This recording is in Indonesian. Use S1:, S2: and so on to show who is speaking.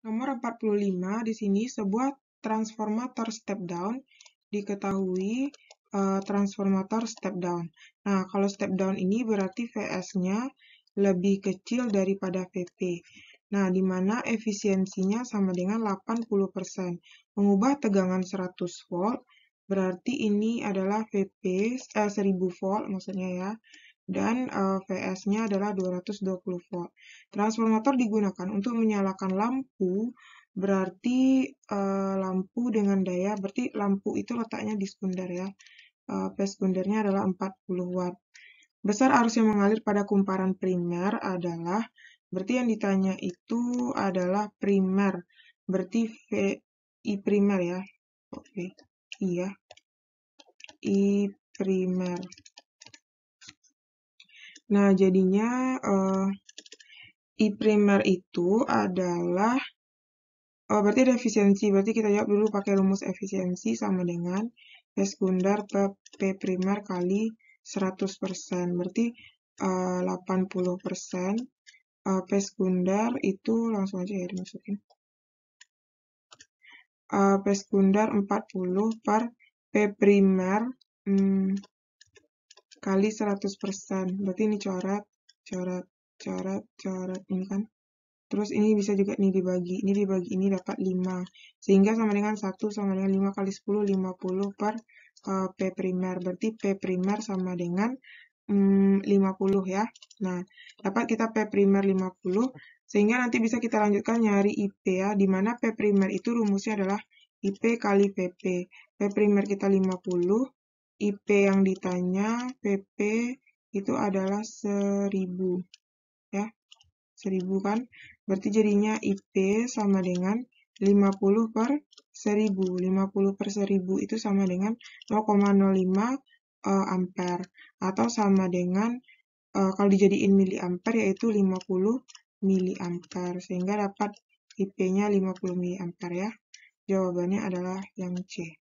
S1: Nomor 45 di sini sebuah transformator step down diketahui uh, transformator step down. Nah, kalau step down ini berarti VS-nya lebih kecil daripada VP. Nah, di mana efisiensinya sama dengan 80%. Mengubah tegangan 100 volt berarti ini adalah VP eh, 1000 volt maksudnya ya dan uh, eh, VS-nya adalah 220 volt. Transformator digunakan untuk menyalakan lampu, berarti uh, lampu dengan daya, berarti lampu itu letaknya di sekunder ya. Uh, P sekundernya adalah 40 watt. Besar arus yang mengalir pada kumparan primer adalah, berarti yang ditanya itu adalah primer, berarti VI primer ya. Oke, okay. iya. I primer. Nah, jadinya uh, I-primer itu adalah oh, berarti ada efisiensi. Berarti kita jawab dulu pakai rumus efisiensi sama dengan eh, eh, P sekunder per P primer kali 100%. Berarti uh, 80% uh, P sekunder itu langsung aja ya dimasukin. Uh, P sekunder 40 per P primer hmm, kali 100%. Berarti ini coret, coret, coret, coret ini kan. Terus ini bisa juga nih dibagi, ini dibagi ini dapat 5. Sehingga sama dengan 1 sama dengan 5 kali 10, 50 per uh, P primer. Berarti P primer sama dengan um, hmm, 50 ya. Nah, dapat kita P primer 50, sehingga nanti bisa kita lanjutkan nyari IP ya, Dimana P primer itu rumusnya adalah IP kali PP. P primer kita 50, IP yang ditanya, PP itu adalah 1000. Ya, 1000 kan? Berarti jadinya IP sama dengan 50 per 1000. 50 per 1000 itu sama dengan 0,05 uh, eh, ampere atau sama dengan uh, kalau dijadiin miliampere yaitu 50 miliampere sehingga dapat IP-nya 50 miliampere ya. Jawabannya adalah yang C.